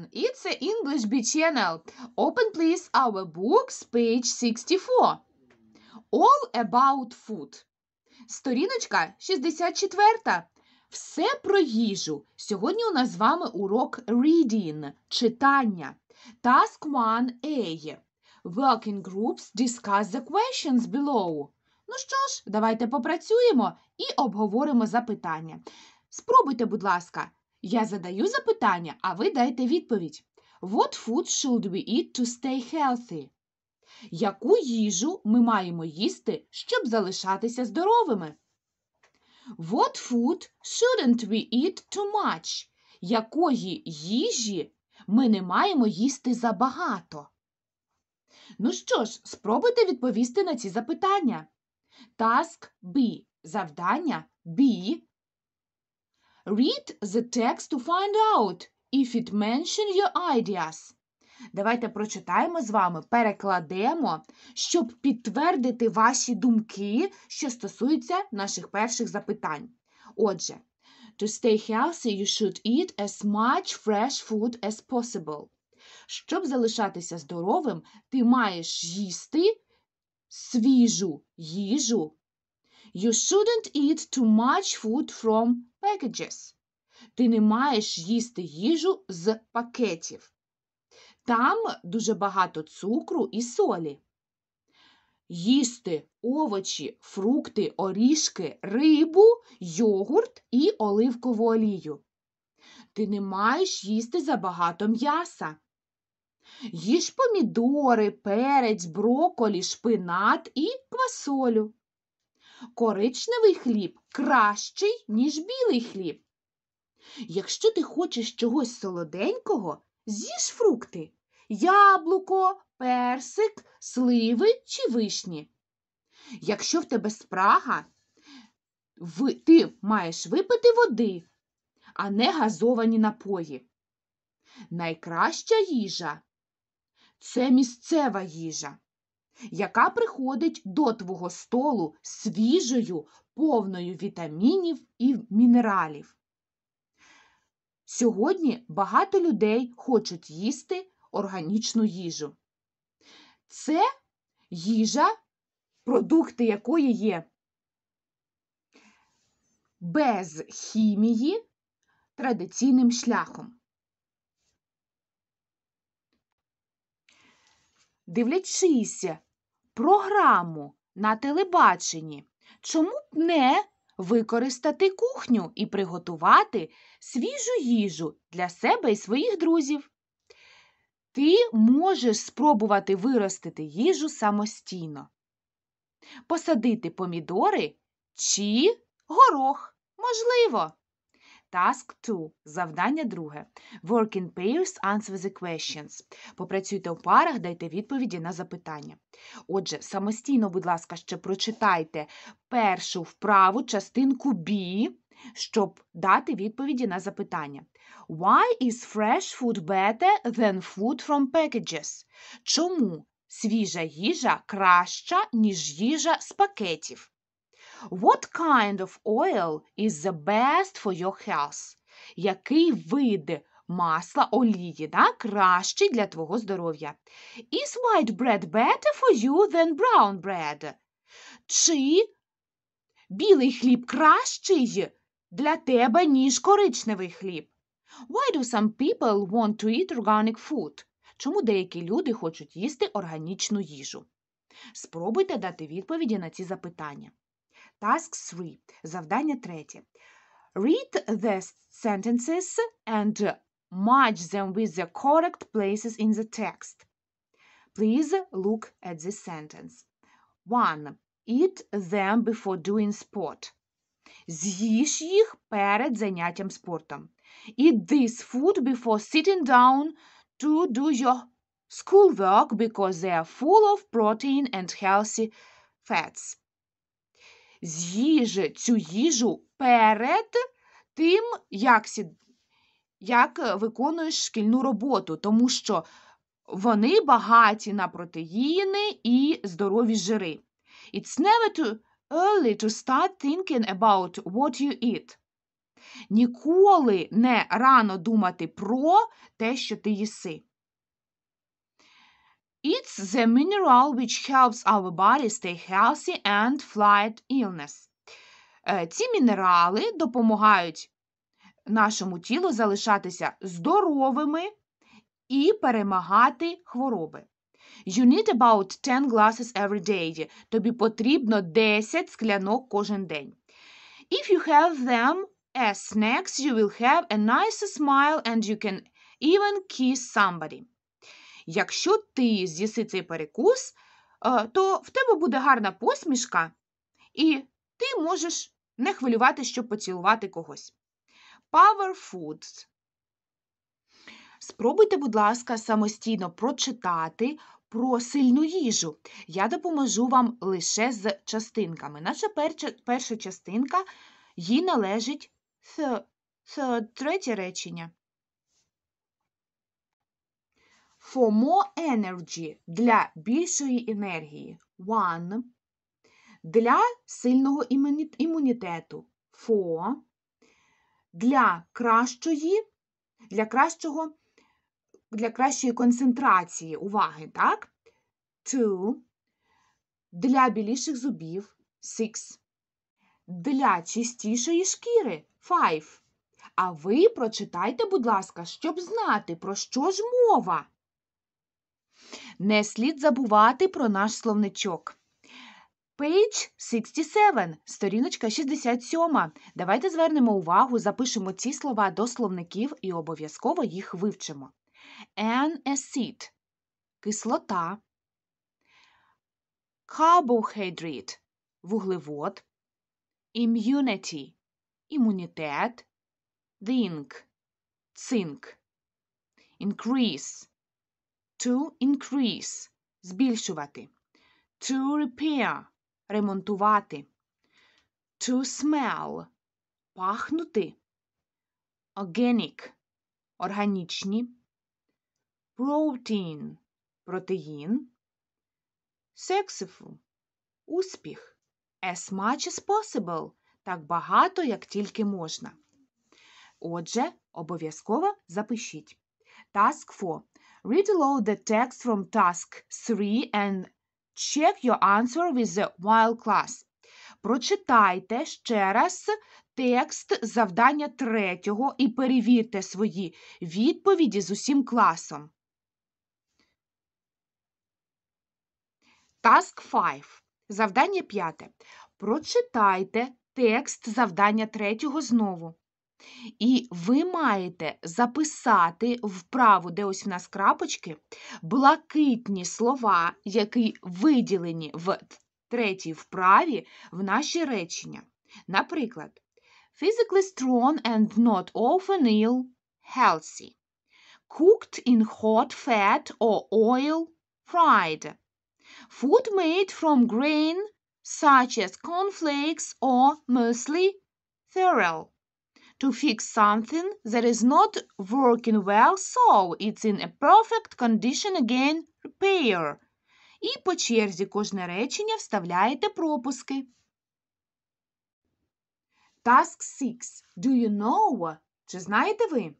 everyone, it's the English B channel. Open please our books, page 64. All about food. Сторіночка 64. Все про їжу. Сьогодні у нас з вами урок reading, читання. Task 1A. Working groups discuss the questions below. Ну що ж, давайте попрацюємо і обговоримо запитання. Спробуйте, будь ласка, я задаю запитання, а ви дайте відповідь. What food should we eat to stay healthy? Яку їжу ми маємо їсти, щоб залишатися здоровими? What food shouldn't we eat too much? Якої їжі ми не маємо їсти забагато? Ну що ж, спробуйте відповісти на ці запитання. Task B. Завдання B Read the text to find out if it mention your ideas. Давайте прочитаємо з вами, перекладемо, щоб підтвердити ваші думки, що стосуються наших перших запитань. Отже, to stay healthy, you should eat as much fresh food as possible. Щоб залишатися здоровим, ти маєш їсти свіжу їжу You shouldn't eat too much food from packages. Ти не маєш їсти їжу з пакетів. Там дуже багато цукру і солі. Їсти овочі, фрукти, оріжки, рибу, йогурт і оливкову олію. Ти не маєш їсти забагато м'яса. Їж помідори, перець, броколі, шпинат і квасолю коричневий хліб кращий, ніж білий хліб. Якщо ти хочеш чогось солоденького, з'їж фрукти яблуко, персик, сливи чи вишні. Якщо в тебе спрага, ти маєш випити води, а не газовані напої. Найкраща їжа це місцева їжа яка приходить до твого столу свіжою, повною вітамінів і мінералів. Сьогодні багато людей хочуть їсти органічну їжу. Це їжа, продукти якої є без хімії традиційним шляхом. Дивлячись програму на телебаченні, чому б не використати кухню і приготувати свіжу їжу для себе і своїх друзів? Ти можеш спробувати виростити їжу самостійно, посадити помідори чи горох. Можливо. Task 2. Завдання друге. Work in pairs, answer the questions. Попрацюйте у парах, дайте відповіді на запитання. Отже, самостійно, будь ласка, ще прочитайте першу вправу частинку B, щоб дати відповіді на запитання. Why is fresh food better than food from packages? Чому свіжа їжа краща, ніж їжа з пакетів? What kind of oil is the best for your health? Який вид масла олії да, кращий для твого здоров'я? Is white bread better for you than brown bread? Чи білий хліб кращий для тебе, ніж коричневий хліб? Why do some people want to eat organic food? Чому деякі люди хочуть їсти органічну їжу? Спробуйте дати відповіді на ці запитання. Task 3. Завдання третє. Read the sentences and match them with the correct places in the text. Please look at this sentence. 1. Eat them before doing sport. З'їж їх перед заняттям спортом. Eat this food before sitting down to do your schoolwork because they are full of protein and healthy fats. з'їже цю їжу перед тим, як як е, виконуєш шкільну роботу, тому що вони багаті на протеїни і здорові жири. It's never too early to start thinking about what you eat. Ніколи не рано думати про те, що ти їси. It's the mineral which helps our body stay healthy and fight illness. Ці мінерали допомагають нашому тілу залишатися здоровими і перемагати хвороби. You need about 10 glasses every day. Тобі потрібно 10 склянок кожен день. If you have them as snacks, you will have a nice smile and you can even kiss somebody. Якщо ти з'їси цей перекус, е, то в тебе буде гарна посмішка, і ти можеш не хвилювати, щоб поцілувати когось. Power Foods. Спробуйте, будь ласка, самостійно прочитати про сильну їжу. Я допоможу вам лише з частинками. Наша перша, перша частинка їй належить th, th, третє речення. For more energy для більшої енергії. One. Для сильного імунітету. For. Для кращої, для кращого, для кращої концентрації уваги, так? Two. Для біліших зубів. Six. Для чистішої шкіри. Five. А ви прочитайте, будь ласка, щоб знати, про що ж мова. Не слід забувати про наш словничок. Page 67, сторіночка 67. Давайте звернемо увагу, запишемо ці слова до словників і обов'язково їх вивчимо. An acid кислота. Carbohydrate вуглевод. Immunity імунітет. Zinc цинк. Increase to increase збільшувати, to repair ремонтувати, to smell пахнути, organic органічні, protein протеїн, successful успіх, as much as possible так багато, як тільки можна. Отже, обов'язково запишіть. Task 4. Read aloud the text from task 3 and check your answer with the while class. Прочитайте ще раз текст завдання третього і перевірте свої відповіді з усім класом. Task 5. Завдання п'яте. Прочитайте текст завдання третього знову. І ви маєте записати вправу, де ось в нас крапочки, блакитні слова, які виділені в третій вправі в наші речення. Наприклад, physically strong and not often ill, healthy, cooked in hot fat or oil, fried, food made from grain, such as cornflakes or muesli, cereal. To fix something that is not working well, so it's in a perfect condition again repair. І по черзі кожне речення вставляєте пропуски. Task 6. Do you know? Чи знаєте ви?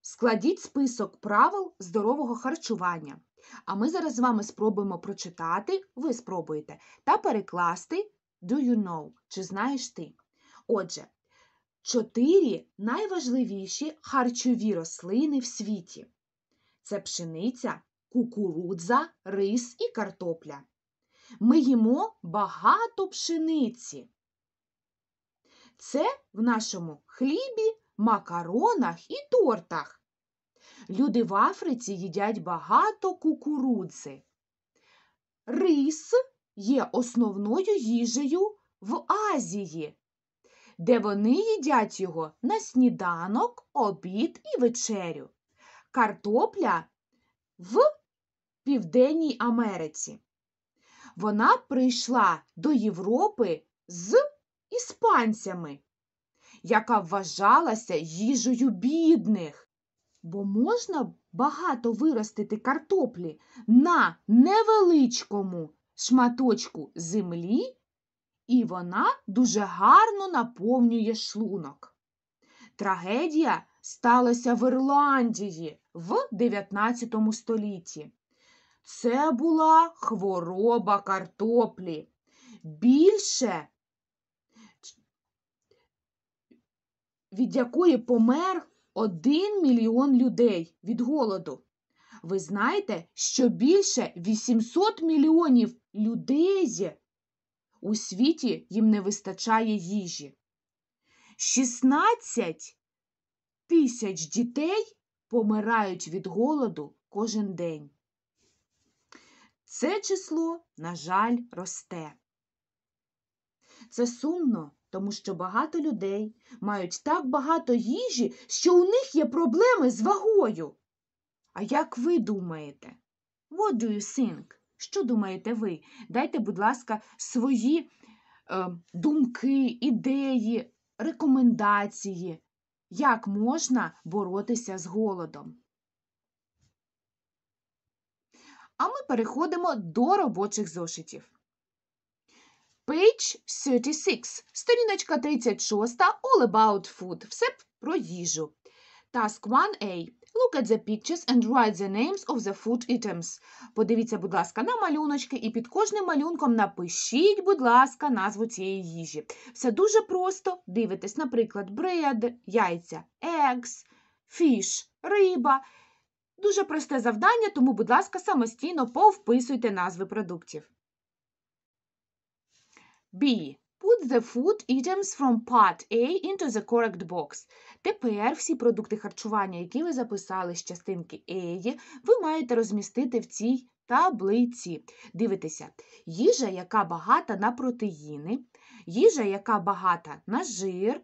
Складіть список правил здорового харчування. А ми зараз з вами спробуємо прочитати, ви спробуєте, та перекласти Do you know? Чи знаєш ти? Отже, чотири найважливіші харчові рослини в світі це пшениця, кукурудза, рис і картопля. Ми їмо багато пшениці. Це в нашому хлібі, макаронах і тортах. Люди в Африці їдять багато кукурудзи. Рис є основною їжею в Азії де вони їдять його на сніданок, обід і вечерю. Картопля в Південній Америці. Вона прийшла до Європи з іспанцями, яка вважалася їжею бідних, бо можна багато виростити картоплі на невеличкому шматочку землі і вона дуже гарно наповнює шлунок. Трагедія сталася в Ірландії в 19 столітті. Це була хвороба картоплі. Більше, від якої помер один мільйон людей від голоду. Ви знаєте, що більше 800 мільйонів людей у світі їм не вистачає їжі. 16 тисяч дітей помирають від голоду кожен день. Це число, на жаль, росте. Це сумно, тому що багато людей мають так багато їжі, що у них є проблеми з вагою. А як ви думаєте? What do you think? Що думаєте ви? Дайте, будь ласка, свої е, думки, ідеї, рекомендації, як можна боротися з голодом. А ми переходимо до робочих зошитів. Page 36, сторіночка 36, All About Food. Все про їжу. Task 1A. Look at the pictures and write the names of the food items. Подивіться, будь ласка, на малюночки і під кожним малюнком напишіть, будь ласка, назву цієї їжі. Все дуже просто. Дивитесь, наприклад, бред, яйця, eggs, fish, риба. Дуже просте завдання, тому, будь ласка, самостійно повписуйте назви продуктів. B. Put the food items from part A into the correct box. Тепер всі продукти харчування, які ви записали з частинки A, ви маєте розмістити в цій таблиці. Дивитеся, їжа, яка багата на протеїни, їжа, яка багата на жир,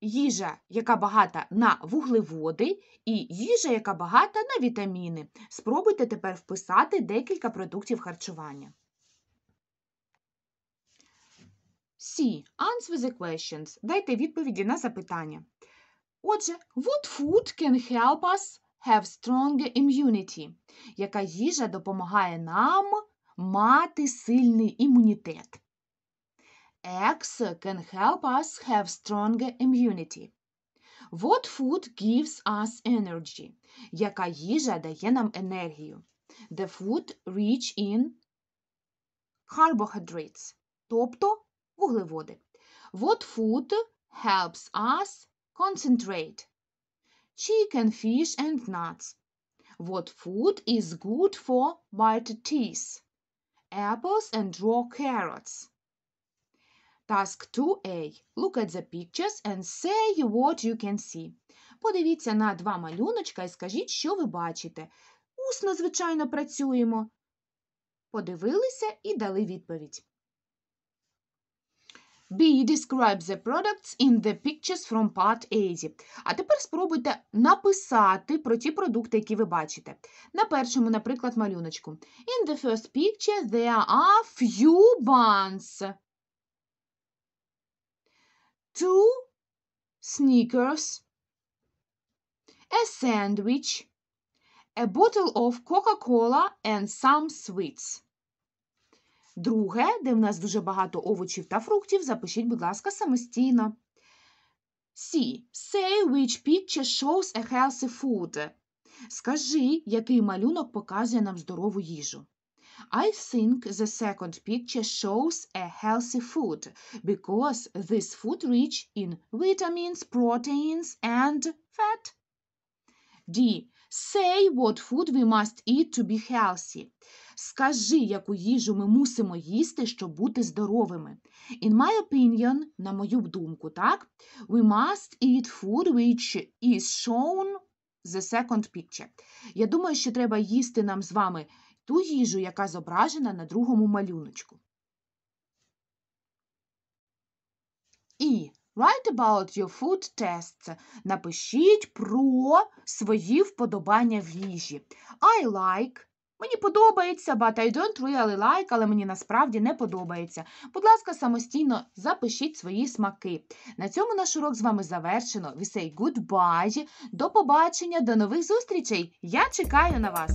їжа, яка багата на вуглеводи, і їжа, яка багата на вітаміни. Спробуйте тепер вписати декілька продуктів харчування. всі. Answer the questions. Дайте відповіді на запитання. Отже, what food can help us have stronger immunity? Яка їжа допомагає нам мати сильний імунітет? Eggs can help us have stronger immunity. What food gives us energy? Яка їжа дає нам енергію? The food rich in carbohydrates. Тобто вуглеводи. What food helps us concentrate? Chicken, fish and nuts. What food is good for white teeth? Apples and raw carrots. Task 2A. Look at the pictures and say what you can see. Подивіться на два малюночка і скажіть, що ви бачите. Усно, звичайно, працюємо. Подивилися і дали відповідь. B. Describe the products in the pictures from part 80. А тепер спробуйте написати про ті продукти, які ви бачите. На першому, наприклад, малюночку. In the first picture there are few buns. Two sneakers. A sandwich. A bottle of Coca-Cola and some sweets. Друге, де в нас дуже багато овочів та фруктів, запишіть, будь ласка, самостійно. C. Say which picture shows a healthy food. Скажи, який малюнок показує нам здорову їжу. I think the second picture shows a healthy food because this food rich in vitamins, proteins and fat. D. Say what food we must eat to be healthy. Скажи, яку їжу ми мусимо їсти, щоб бути здоровими. In my opinion, на мою думку, так? We must eat food which is shown the second picture. Я думаю, що треба їсти нам з вами ту їжу, яка зображена на другому малюночку. І Write about your food tests. Напишіть про свої вподобання в їжі. I like. Мені подобається, but I don't really like, але мені насправді не подобається. Будь ласка, самостійно запишіть свої смаки. На цьому наш урок з вами завершено. We say goodbye. До побачення, до нових зустрічей! Я чекаю на вас!